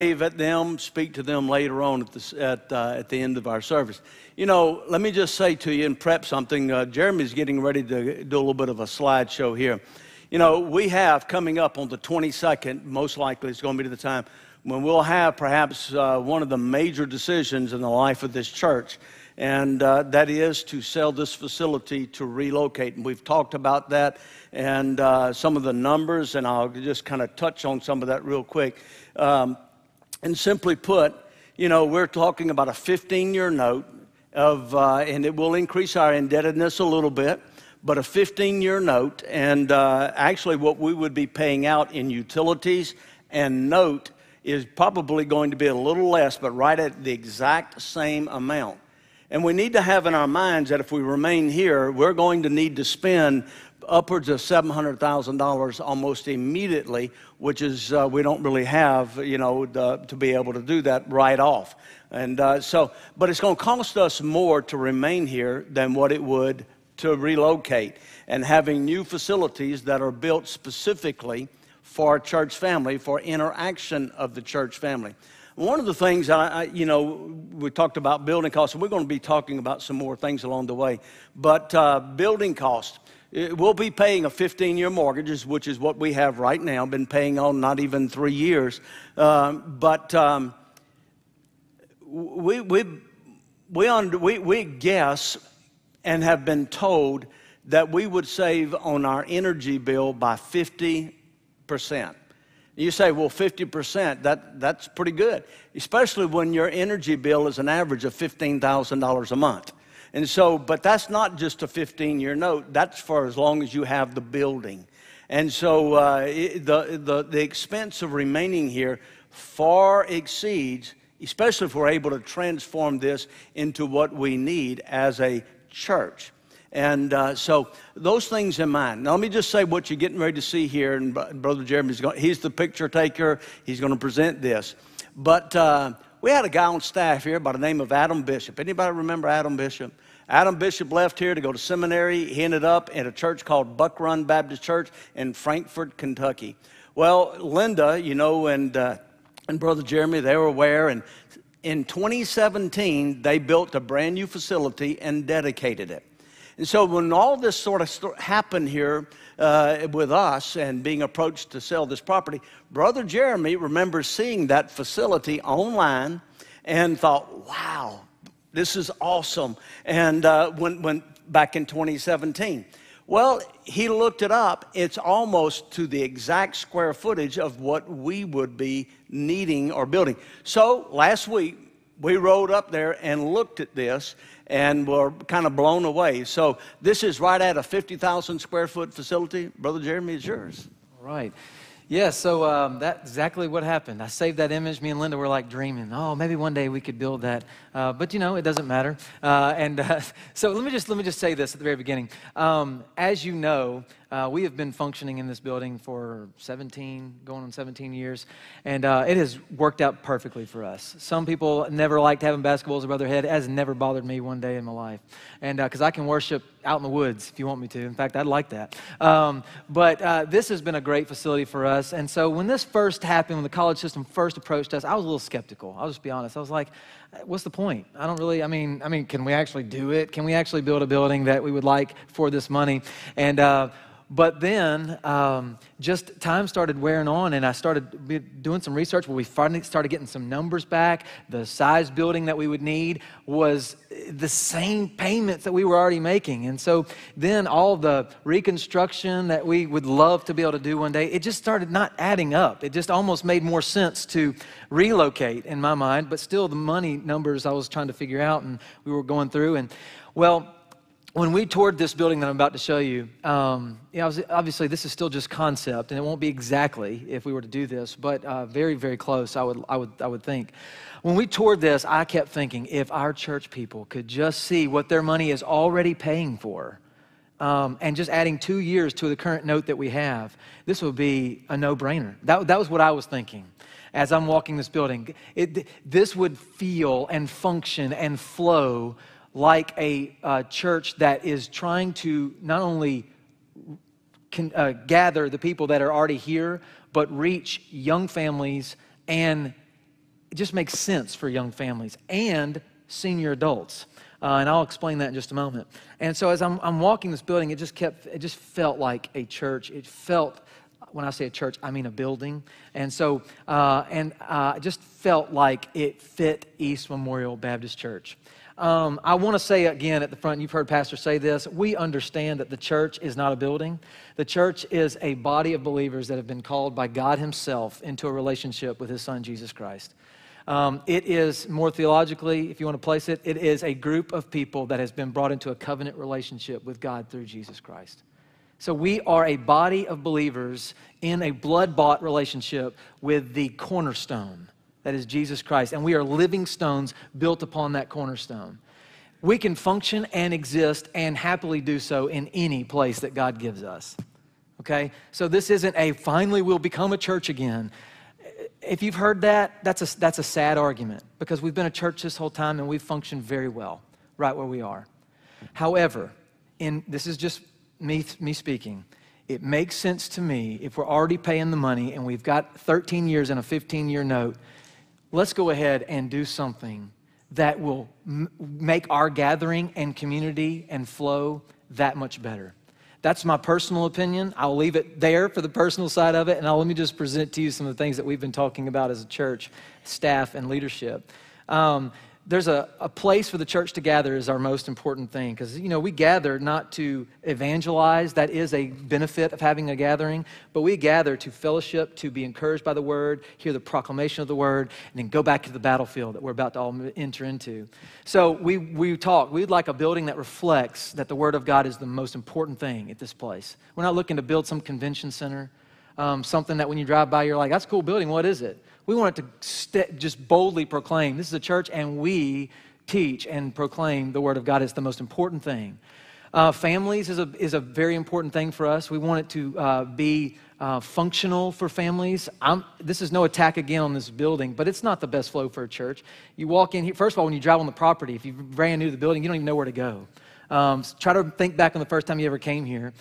wave at them, speak to them later on at the, at, uh, at the end of our service. You know, let me just say to you and prep something. Uh, Jeremy's getting ready to do a little bit of a slideshow here. You know, we have coming up on the 22nd, most likely it's going to be the time when we'll have perhaps uh, one of the major decisions in the life of this church, and uh, that is to sell this facility to relocate. And we've talked about that and uh, some of the numbers, and I'll just kind of touch on some of that real quick. Um, and simply put, you know, we're talking about a 15 year note of, uh, and it will increase our indebtedness a little bit, but a 15 year note. And uh, actually, what we would be paying out in utilities and note is probably going to be a little less, but right at the exact same amount. And we need to have in our minds that if we remain here, we're going to need to spend upwards of $700,000 almost immediately, which is, uh, we don't really have, you know, the, to be able to do that right off. And uh, so, but it's going to cost us more to remain here than what it would to relocate. And having new facilities that are built specifically for church family, for interaction of the church family. One of the things I, I you know, we talked about building costs, and we're going to be talking about some more things along the way. But uh, building costs, eh, we'll be paying a 15-year mortgage, which is what we have right now. Been paying on not even three years, um, but um, we we we, under, we we guess and have been told that we would save on our energy bill by 50 percent. You say, well, 50%, that, that's pretty good, especially when your energy bill is an average of $15,000 a month. And so, but that's not just a 15 year note, that's for as long as you have the building. And so uh, the, the, the expense of remaining here far exceeds, especially if we're able to transform this into what we need as a church. And uh, so those things in mind. Now, let me just say what you're getting ready to see here. And Brother Jeremy's going, he's the picture taker, he's going to present this. But uh, we had a guy on staff here by the name of Adam Bishop. Anybody remember Adam Bishop? Adam Bishop left here to go to seminary. He ended up at a church called Buck Run Baptist Church in Frankfort, Kentucky. Well, Linda, you know, and, uh, and Brother Jeremy, they were aware. And in 2017, they built a brand new facility and dedicated it. And so when all this sort of happened here uh, with us and being approached to sell this property, Brother Jeremy remembers seeing that facility online and thought, wow, this is awesome. And uh, went, went back in 2017. Well, he looked it up. It's almost to the exact square footage of what we would be needing or building. So last week, we rode up there and looked at this and were kind of blown away. So this is right at a 50,000 square foot facility. Brother Jeremy, it's yours. All right. Yeah, so um, that's exactly what happened. I saved that image. Me and Linda were like dreaming, oh, maybe one day we could build that. Uh, but you know, it doesn't matter. Uh, and uh, so let me just let me just say this at the very beginning. Um, as you know, uh, we have been functioning in this building for 17, going on 17 years, and uh, it has worked out perfectly for us. Some people never liked having basketballs above their head. It has never bothered me one day in my life. And because uh, I can worship out in the woods if you want me to. In fact, I'd like that. Um, but uh, this has been a great facility for us. And so when this first happened, when the college system first approached us, I was a little skeptical. I'll just be honest. I was like, what's the point? I don't really, I mean, I mean, can we actually do it? Can we actually build a building that we would like for this money? And uh, but then um, just time started wearing on and i started doing some research where we finally started getting some numbers back the size building that we would need was the same payments that we were already making and so then all the reconstruction that we would love to be able to do one day it just started not adding up it just almost made more sense to relocate in my mind but still the money numbers i was trying to figure out and we were going through and well when we toured this building that I'm about to show you, um, you know, obviously this is still just concept, and it won't be exactly if we were to do this, but uh, very, very close, I would, I, would, I would think. When we toured this, I kept thinking if our church people could just see what their money is already paying for um, and just adding two years to the current note that we have, this would be a no brainer. That, that was what I was thinking as I'm walking this building. It, this would feel and function and flow like a, uh, church that is trying to not only can, uh, gather the people that are already here, but reach young families and it just makes sense for young families and senior adults. Uh, and I'll explain that in just a moment. And so as I'm, I'm walking this building, it just kept, it just felt like a church. It felt, when I say a church, I mean a building. And so, uh, and uh, it just felt like it fit East Memorial Baptist Church. Um, I want to say again at the front, you've heard pastors say this. We understand that the church is not a building. The church is a body of believers that have been called by God Himself into a relationship with His Son, Jesus Christ. Um, it is more theologically, if you want to place it, it is a group of people that has been brought into a covenant relationship with God through Jesus Christ. So we are a body of believers in a blood bought relationship with the cornerstone that is Jesus Christ. And we are living stones built upon that cornerstone. We can function and exist and happily do so in any place that God gives us. Okay? So this isn't a finally we'll become a church again. If you've heard that, that's a, that's a sad argument because we've been a church this whole time and we've functioned very well right where we are. However, in, this is just me, me speaking it makes sense to me if we're already paying the money and we've got 13 years and a 15 year note let's go ahead and do something that will m- make our gathering and community and flow that much better. That's my personal opinion. I'll leave it there for the personal side of it, and I'll let me just present to you some of the things that we've been talking about as a church, staff, and leadership. Um, there's a, a place for the church to gather is our most important thing because you know we gather not to evangelize that is a benefit of having a gathering but we gather to fellowship to be encouraged by the word hear the proclamation of the word and then go back to the battlefield that we're about to all enter into so we we talk we'd like a building that reflects that the word of god is the most important thing at this place we're not looking to build some convention center um, something that when you drive by you're like that's a cool building what is it we it to st- just boldly proclaim this is a church and we teach and proclaim the Word of God. It's the most important thing. Uh, families is a, is a very important thing for us. We want it to uh, be uh, functional for families. I'm, this is no attack again on this building, but it's not the best flow for a church. You walk in here, first of all, when you drive on the property, if you're brand new to the building, you don't even know where to go. Um, so try to think back on the first time you ever came here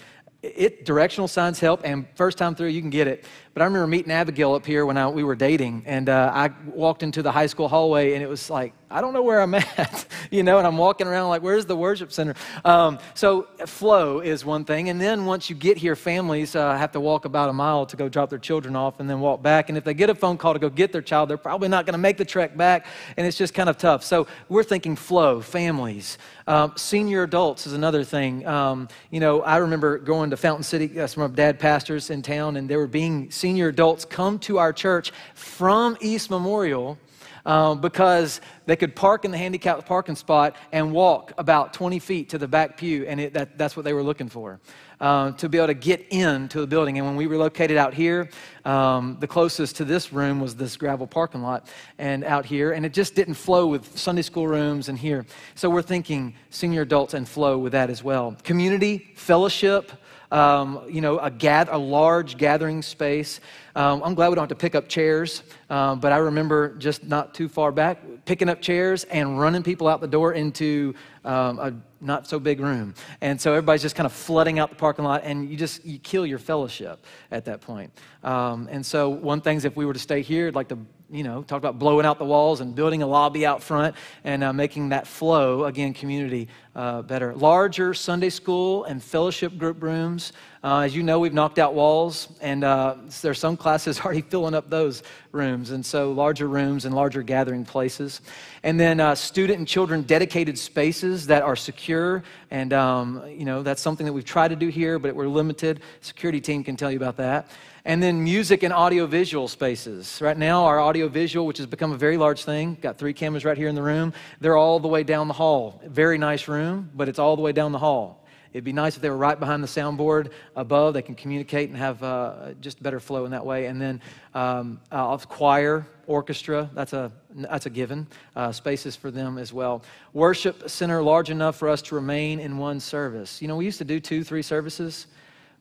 it directional signs help, and first time through you can get it. But I remember meeting Abigail up here when I, we were dating, and uh, I walked into the high school hallway, and it was like I don't know where I'm at, you know, and I'm walking around like where's the worship center? Um, so flow is one thing, and then once you get here, families uh, have to walk about a mile to go drop their children off, and then walk back. And if they get a phone call to go get their child, they're probably not going to make the trek back, and it's just kind of tough. So we're thinking flow, families, um, senior adults is another thing. Um, you know, I remember going to Fountain City, uh, some of dad pastors in town, and they were being senior adults come to our church from East Memorial uh, because they could park in the handicapped parking spot and walk about 20 feet to the back pew, and it, that, that's what they were looking for. Uh, to be able to get into the building. And when we relocated out here, um, the closest to this room was this gravel parking lot and out here, and it just didn't flow with Sunday school rooms and here. So we're thinking senior adults and flow with that as well. Community, fellowship, um, you know, a, a large gathering space. Um, I'm glad we don't have to pick up chairs, um, but I remember just not too far back picking up chairs and running people out the door into um, a not so big room. And so everybody's just kind of flooding out the parking lot, and you just you kill your fellowship at that point. Um, and so one thing's if we were to stay here, I'd like to you know, talk about blowing out the walls and building a lobby out front and uh, making that flow, again, community uh, better. Larger Sunday school and fellowship group rooms. Uh, as you know, we've knocked out walls, and uh, there's some classes already filling up those rooms. And so, larger rooms and larger gathering places. And then, uh, student and children dedicated spaces that are secure. And, um, you know, that's something that we've tried to do here, but we're limited. Security team can tell you about that. And then, music and audiovisual spaces. Right now, our audiovisual, which has become a very large thing, got three cameras right here in the room, they're all the way down the hall. Very nice room room, but it's all the way down the hall. It'd be nice if they were right behind the soundboard above. They can communicate and have uh, just better flow in that way. And then um, uh, choir, orchestra, that's a, that's a given. Uh, spaces for them as well. Worship center large enough for us to remain in one service. You know, we used to do two, three services,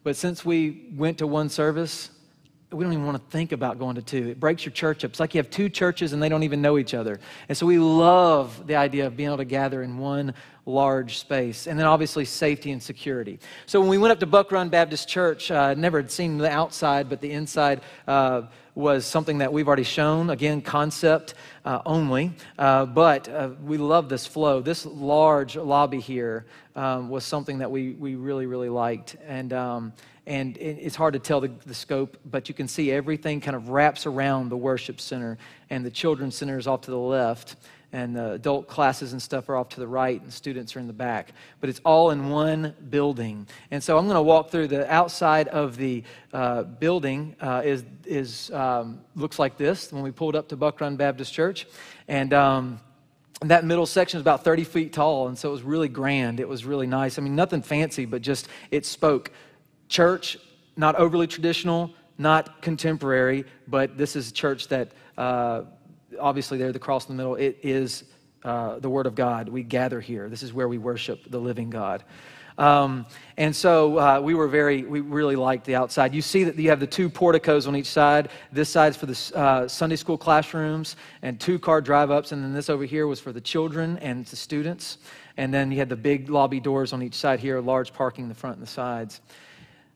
but since we went to one service, we don't even want to think about going to two. It breaks your church up. It's like you have two churches and they don't even know each other. And so we love the idea of being able to gather in one large space. And then obviously safety and security. So when we went up to Buck Run Baptist Church, I uh, never had seen the outside, but the inside uh, was something that we've already shown. Again, concept uh, only. Uh, but uh, we love this flow. This large lobby here um, was something that we, we really, really liked. And, um, and it's hard to tell the, the, scope, but you can see everything kind of wraps around the worship center, and the children's center is off to the left, and the adult classes and stuff are off to the right, and students are in the back. But it's all in one building, and so I'm going to walk through the outside of the uh, building. Uh, is is um, looks like this when we pulled up to Buck Run Baptist Church, and. Um, and that middle section is about 30 feet tall, and so it was really grand. It was really nice. I mean, nothing fancy, but just it spoke church, not overly traditional, not contemporary, but this is a church that uh, obviously there, the cross in the middle, it is uh, the Word of God. We gather here. This is where we worship the living God. Um, and so uh, we were very, we really liked the outside. You see that you have the two porticos on each side. This side's for the uh, Sunday school classrooms and two car drive ups. And then this over here was for the children and the students. And then you had the big lobby doors on each side here, large parking in the front and the sides.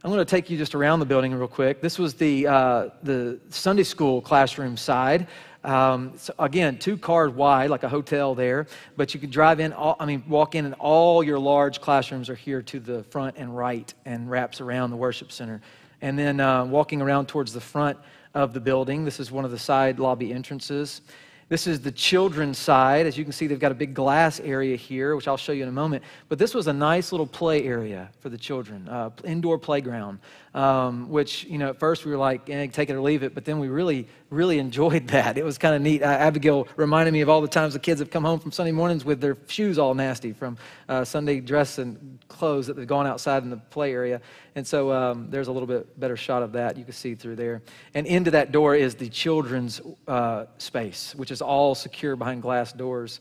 I'm going to take you just around the building real quick. This was the, uh, the Sunday school classroom side. Um, so again, two cars wide, like a hotel there, but you can drive in, all, I mean, walk in, and all your large classrooms are here to the front and right and wraps around the worship center. And then uh, walking around towards the front of the building, this is one of the side lobby entrances. This is the children's side. As you can see, they've got a big glass area here, which I'll show you in a moment. But this was a nice little play area for the children, uh, indoor playground um, which, you know, at first we were like, eh, take it or leave it, but then we really, really enjoyed that. It was kind of neat. Uh, Abigail reminded me of all the times the kids have come home from Sunday mornings with their shoes all nasty from uh, Sunday dress and clothes that they've gone outside in the play area. And so um, there's a little bit better shot of that you can see through there. And into that door is the children's uh, space, which is all secure behind glass doors.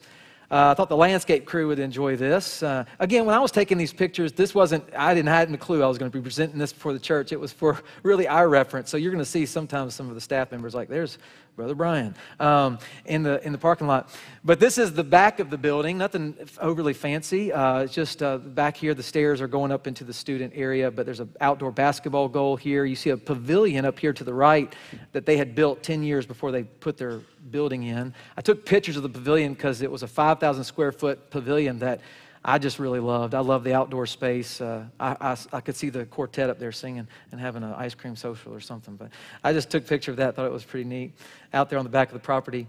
Uh, I thought the landscape crew would enjoy this. Uh, again, when I was taking these pictures, this wasn't, I didn't have a clue I was going to be presenting this before the church. It was for really our reference. So you're going to see sometimes some of the staff members like, there's Brother Brian, um, in, the, in the parking lot. But this is the back of the building, nothing overly fancy. Uh, just uh, back here, the stairs are going up into the student area, but there's an outdoor basketball goal here. You see a pavilion up here to the right that they had built 10 years before they put their building in. I took pictures of the pavilion because it was a 5,000 square foot pavilion that I just really loved. I love the outdoor space. Uh, I, I, I, could see the quartet up there singing and having an ice cream social or something. But I just took a picture of that, thought it was pretty neat out there on the back of the property.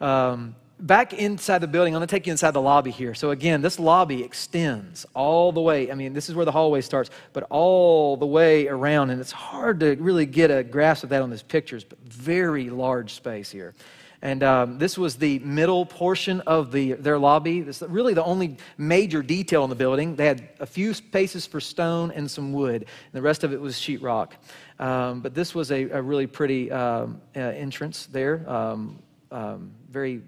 Um, back inside the building, I'm going to take you inside the lobby here. So, again, this lobby extends all the way. I mean, this is where the hallway starts, but all the way around. And it's hard to really get a grasp of that on these pictures, but very large space here. And um, this was the middle portion of the, their lobby. This is really the only major detail in the building. They had a few spaces for stone and some wood, and the rest of it was sheetrock. Um, but this was a, a really pretty um, uh, entrance there, um, um, very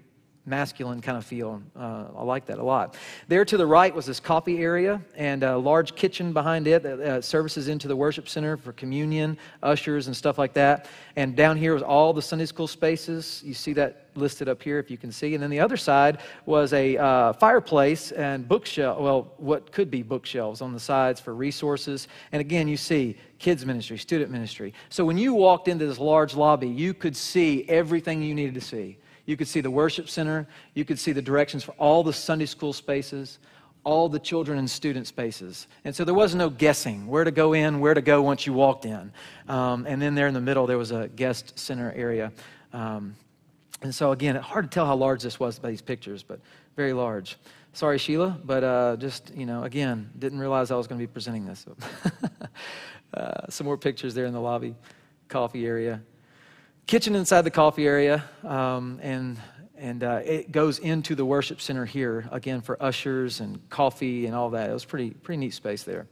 masculine kind of feel. Uh, I like that a lot. There to the right was this coffee area and a large kitchen behind it that uh, services into the worship center for communion, ushers, and stuff like that. And down here was all the Sunday school spaces. You see that listed up here if you can see. And then the other side was a uh, fireplace and bookshelf, well, what could be bookshelves on the sides for resources. And again, you see kids ministry, student ministry. So when you walked into this large lobby, you could see everything you needed to see. You could see the worship center. You could see the directions for all the Sunday school spaces, all the children and student spaces. And so there was no guessing where to go in, where to go once you walked in. Um, and then there in the middle, there was a guest center area. Um, and so again, hard to tell how large this was by these pictures, but very large. Sorry, Sheila, but uh, just, you know, again, didn't realize I was going to be presenting this. So. uh, some more pictures there in the lobby, coffee area kitchen inside the coffee area, um, and and uh, it goes into the worship center here again for ushers and coffee and all that. It was pretty pretty neat space there.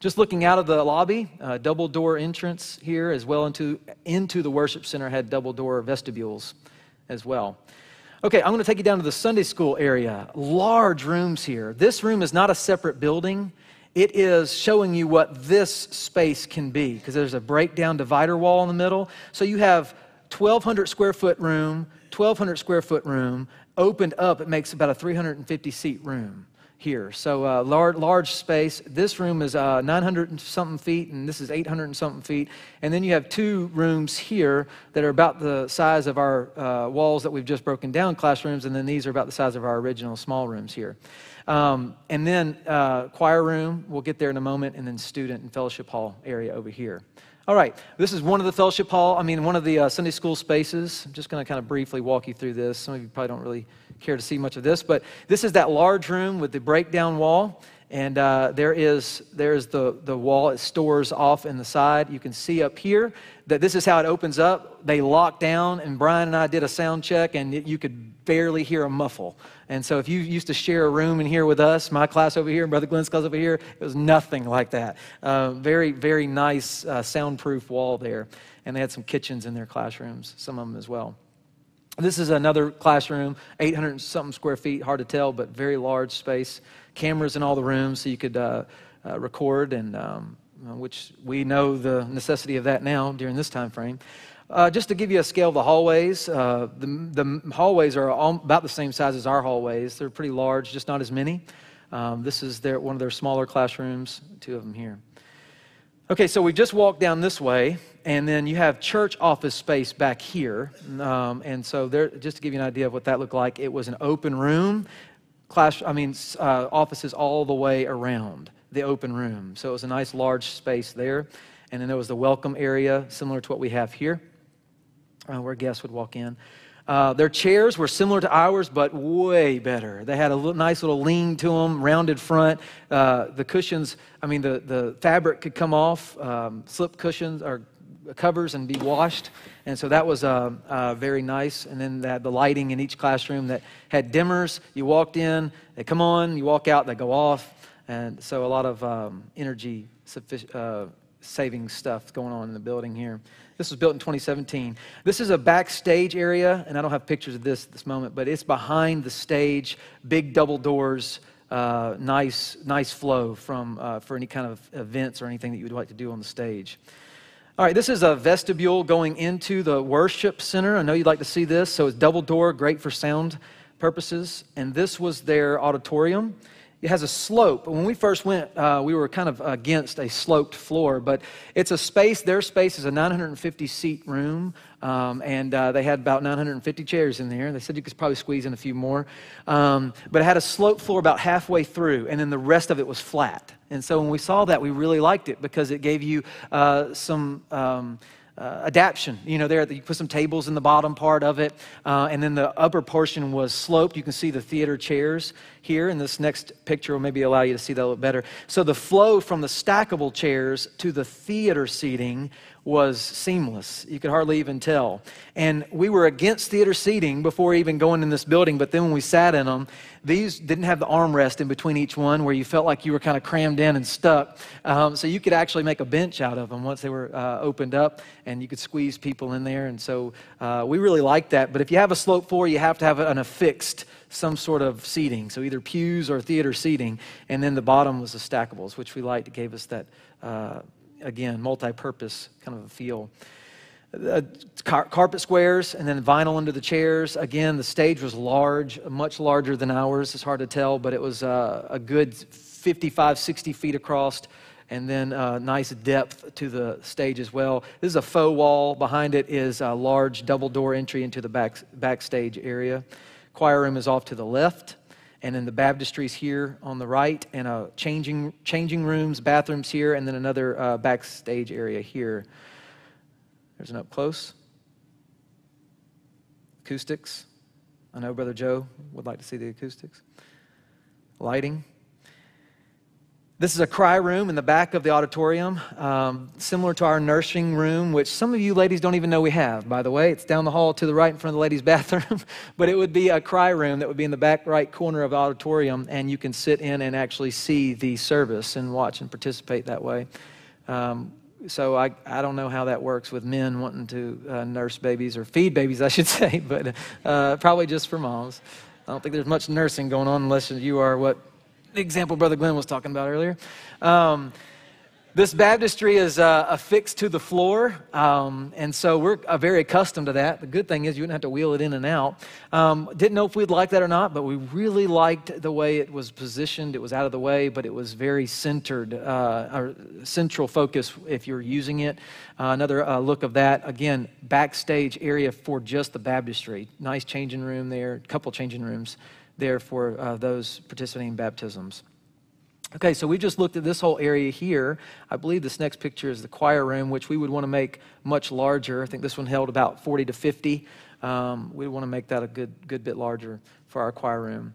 Just looking out of the lobby, uh, double door entrance here as well into into the worship center had double door vestibules as well. Okay, I'm going to take you down to the Sunday school area. Large rooms here. This room is not a separate building. It is showing you what this space can be because there's a breakdown divider wall in the middle. So you have 1,200 square foot room, 1,200 square foot room, opened up, it makes about a 350 seat room here. So uh, large, large space. This room is uh, 900 and something feet, and this is 800 and something feet. And then you have two rooms here that are about the size of our uh, walls that we've just broken down, classrooms, and then these are about the size of our original small rooms here. Um, and then uh, choir room, we'll get there in a moment, and then student and fellowship hall area over here. All right, this is one of the fellowship hall, I mean, one of the uh, Sunday school spaces. I'm just going to kind of briefly walk you through this. Some of you probably don't really care to see much of this, but this is that large room with the breakdown wall. And uh, there is there's the, the wall. It stores off in the side. You can see up here that this is how it opens up. They lock down, and Brian and I did a sound check, and it, you could barely hear a muffle. And so if you used to share a room in here with us, my class over here, and Brother Glenn's class over here, it was nothing like that. Uh, very, very nice uh, soundproof wall there. And they had some kitchens in their classrooms, some of them as well. This is another classroom, 800 something square feet, hard to tell, but very large space. Cameras in all the rooms so you could uh, uh record and um, which we know the necessity of that now during this time frame. Uh, just to give you a scale of the hallways, uh, the, the, hallways are all, about the same size as our hallways. They're pretty large, just not as many. Um, this is their, one of their smaller classrooms, two of them here. Okay, so we just walked down this way, and then you have church office space back here. Um, and so, there, just to give you an idea of what that looked like, it was an open room, class, I mean, uh, offices all the way around the open room. So, it was a nice large space there. And then there was the welcome area, similar to what we have here uh, where guests would walk in. Uh, their chairs were similar to ours, but way better. They had a little, nice little lean to them, rounded front. Uh, the cushions, I mean, the, the fabric could come off, um, slip cushions or covers and be washed. And so that was um, uh, very nice. And then they had the lighting in each classroom that had dimmers. You walked in, they come on, you walk out, they go off. And so a lot of um, energy uh, saving stuff going on in the building here. This was built in 2017. This is a backstage area, and I don't have pictures of this at this moment, but it's behind the stage, big double doors, uh, nice, nice flow from, uh, for any kind of events or anything that you would like to do on the stage. All right, this is a vestibule going into the worship center. I know you'd like to see this. So it's double door, great for sound purposes. And this was their auditorium it has a slope. When we first went, uh, we were kind of against a sloped floor, but it's a space. Their space is a 950 seat room, um, and uh, they had about 950 chairs in there. They said you could probably squeeze in a few more, um, but it had a sloped floor about halfway through, and then the rest of it was flat. And so when we saw that, we really liked it because it gave you uh, some. Um, uh, adaption. You know, there you put some tables in the bottom part of it, uh, and then the upper portion was sloped. You can see the theater chairs here, and this next picture will maybe allow you to see that a little better. So the flow from the stackable chairs to the theater seating was seamless. You could hardly even tell. And we were against theater seating before even going in this building, but then when we sat in them, these didn't have the armrest in between each one where you felt like you were kind of crammed in and stuck. Um, so you could actually make a bench out of them once they were uh, opened up and you could squeeze people in there. And so uh, we really liked that. But if you have a slope floor, you have to have an affixed some sort of seating, so either pews or theater seating, and then the bottom was the stackables, which we liked. It gave us that uh, again, multi purpose kind of a feel. Uh, car- carpet squares and then vinyl under the chairs. Again, the stage was large, much larger than ours. It's hard to tell, but it was uh, a good 55, 60 feet across and then uh, nice depth to the stage as well. This is a faux wall. Behind it is a large double door entry into the back, backstage area. Choir room is off to the left and then the baptistries here on the right, and a changing, changing rooms, bathrooms here, and then another uh, backstage area here. There's an up close. Acoustics. I know Brother Joe would like to see the acoustics. Lighting. This is a cry room in the back of the auditorium, um, similar to our nursing room, which some of you ladies don't even know we have, by the way. It's down the hall to the right in front of the ladies' bathroom, but it would be a cry room that would be in the back right corner of the auditorium, and you can sit in and actually see the service and watch and participate that way. Um, so I, I don't know how that works with men wanting to uh, nurse babies or feed babies, I should say, but uh, probably just for moms. I don't think there's much nursing going on unless you are what example Brother Glenn was talking about earlier. Um, this baptistry is uh, affixed to the floor, um, and so we're uh, very accustomed to that. The good thing is you do not have to wheel it in and out. Um, didn't know if we'd like that or not, but we really liked the way it was positioned. It was out of the way, but it was very centered, uh, or central focus if you're using it. Uh, another uh, look of that, again, backstage area for just the baptistry. Nice changing room there, couple changing rooms there for uh, those participating in baptisms. Okay, so we just looked at this whole area here. I believe this next picture is the choir room, which we would want to make much larger. I think this one held about 40 to 50. Um, we want to make that a good, good bit larger for our choir room.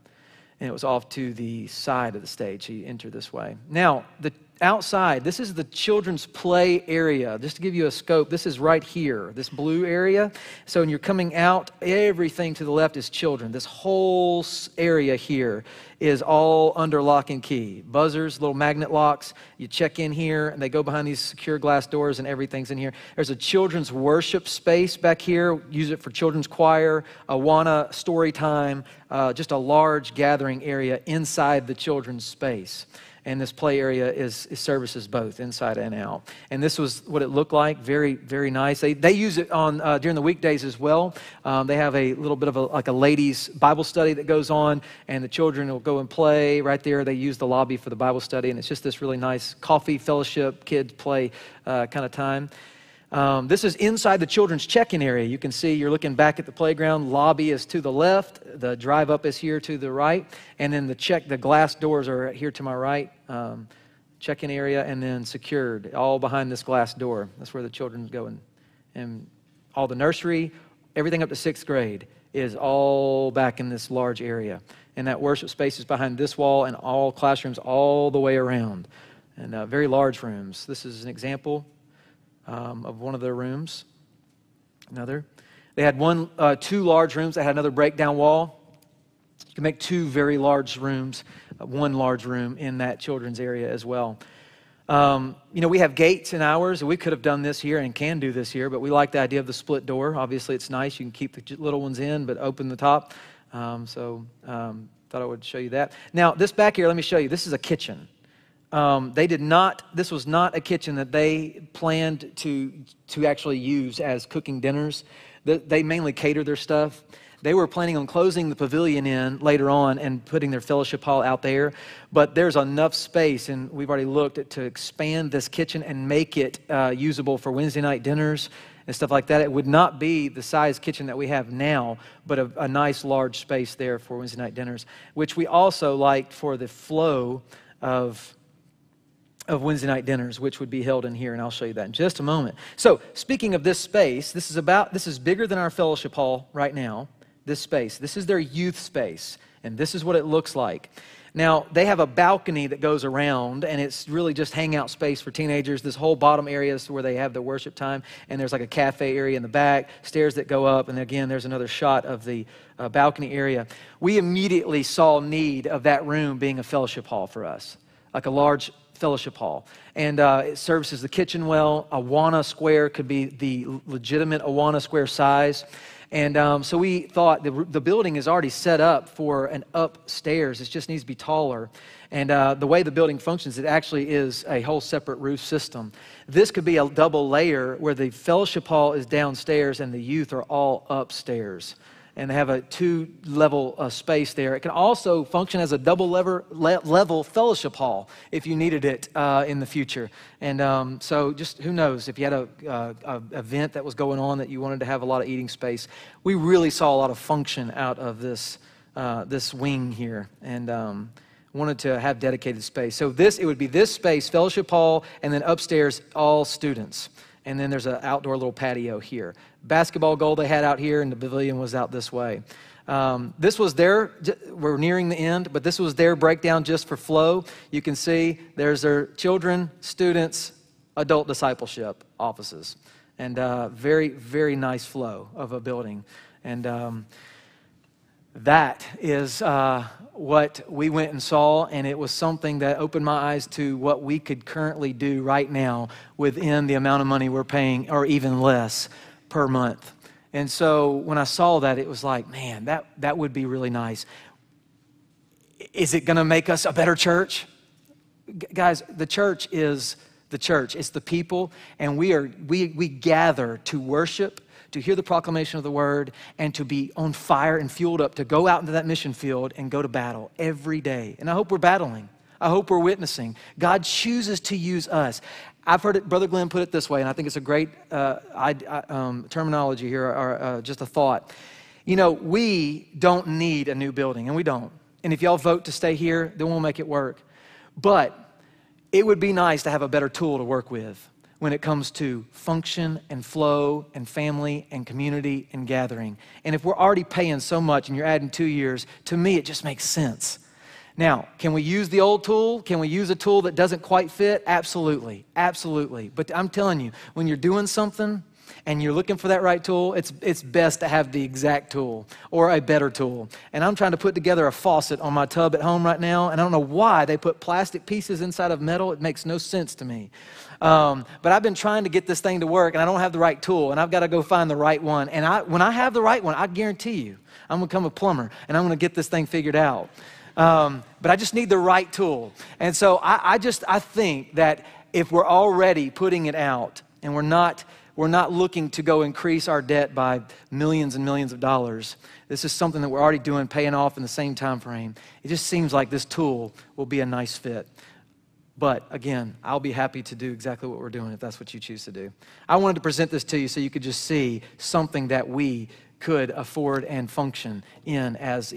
And it was off to the side of the stage. So you enter this way. Now, the outside. This is the children's play area. Just to give you a scope, this is right here, this blue area. So when you're coming out, everything to the left is children. This whole area here is all under lock and key. Buzzers, little magnet locks. You check in here, and they go behind these secure glass doors, and everything's in here. There's a children's worship space back here. Use it for children's choir, Awana story time, uh, just a large gathering area inside the children's space and this play area is, is, services both inside and out. And this was what it looked like. Very, very nice. They, they use it on uh, during the weekdays as well. Um, they have a little bit of a, like a ladies' Bible study that goes on, and the children will go and play right there. They use the lobby for the Bible study, and it's just this really nice coffee fellowship, kids play uh, kind of time. Um, this is inside the children's check in area. You can see you're looking back at the playground. Lobby is to the left. The drive up is here to the right. And then the check, the glass doors are here to my right. Um, check in area and then secured, all behind this glass door. That's where the children go. And, and all the nursery, everything up to sixth grade is all back in this large area. And that worship space is behind this wall and all classrooms all the way around. And uh, very large rooms. This is an example um, of one of their rooms. Another. They had one, uh, two large rooms that had another breakdown wall. You can make two very large rooms, uh, one large room in that children's area as well. Um, you know, we have gates in ours, and we could have done this here and can do this here, but we like the idea of the split door. Obviously, it's nice. You can keep the little ones in, but open the top. Um, so, um, thought I would show you that. Now, this back here, let me show you. This is a kitchen. Um, they did not, this was not a kitchen that they planned to, to actually use as cooking dinners. The, they mainly cater their stuff. They were planning on closing the pavilion in later on and putting their fellowship hall out there, but there's enough space, and we've already looked at, to expand this kitchen and make it uh, usable for Wednesday night dinners and stuff like that. It would not be the size kitchen that we have now, but a, a nice large space there for Wednesday night dinners, which we also liked for the flow of of Wednesday night dinners, which would be held in here, and I'll show you that in just a moment. So, speaking of this space, this is about this is bigger than our fellowship hall right now. This space, this is their youth space, and this is what it looks like. Now, they have a balcony that goes around, and it's really just hangout space for teenagers. This whole bottom area is where they have their worship time, and there's like a cafe area in the back, stairs that go up, and again, there's another shot of the uh, balcony area. We immediately saw need of that room being a fellowship hall for us, like a large fellowship hall. And uh, it services the kitchen well. Awana Square could be the legitimate Awana Square size. And um, so we thought the, the building is already set up for an upstairs. It just needs to be taller. And uh, the way the building functions, it actually is a whole separate roof system. This could be a double layer where the fellowship hall is downstairs and the youth are all upstairs and have a two level uh, space there. It can also function as a double lever, le- level fellowship hall if you needed it uh, in the future. And um, so, just who knows if you had a, uh, a, event that was going on that you wanted to have a lot of eating space. We really saw a lot of function out of this uh, this wing here, and. Um, wanted to have dedicated space. So this it would be this space, fellowship hall, and then upstairs all students and then there's an outdoor little patio here. Basketball goal they had out here, and the pavilion was out this way. Um, this was their, we're nearing the end, but this was their breakdown just for flow. You can see there's their children, students, adult discipleship offices. And uh, very, very nice flow of a building. And um, that is uh, what we went and saw, and it was something that opened my eyes to what we could currently do right now within the amount of money we're paying, or even less per month. And so when I saw that, it was like, man, that, that would be really nice. Is it going to make us a better church? G- guys, the church is the church, it's the people, and we, are, we, we gather to worship to hear the proclamation of the word, and to be on fire and fueled up to go out into that mission field and go to battle every day. And I hope we're battling. I hope we're witnessing. God chooses to use us. I've heard it, Brother Glenn put it this way, and I think it's a great uh, I, I, uh, um, terminology here, or uh, just a thought. You know, we don't need a new building, and we don't. And if y'all vote to stay here, then we'll make it work. But it would be nice to have a better tool to work with when it comes to function and flow and family and community and gathering. And if we're already paying so much and you're adding two years, to me, it just makes sense. Now, can we use the old tool? Can we use a tool that doesn't quite fit? Absolutely, absolutely. But I'm telling you, when you're doing something, and you're looking for that right tool, it's, it's best to have the exact tool or a better tool. And I'm trying to put together a faucet on my tub at home right now, and I don't know why they put plastic pieces inside of metal. It makes no sense to me. Um, but I've been trying to get this thing to work, and I don't have the right tool, and I've got to go find the right one. And I, when I have the right one, I guarantee you, I'm going to become a plumber, and I'm going to get this thing figured out. Um, but I just need the right tool. And so I, I just I think that if we're already putting it out, and we're not we're not looking to go increase our debt by millions and millions of dollars. This is something that we're already doing, paying off in the same time frame. It just seems like this tool will be a nice fit. But again, I'll be happy to do exactly what we're doing if that's what you choose to do. I wanted to present this to you so you could just see something that we could afford and function in as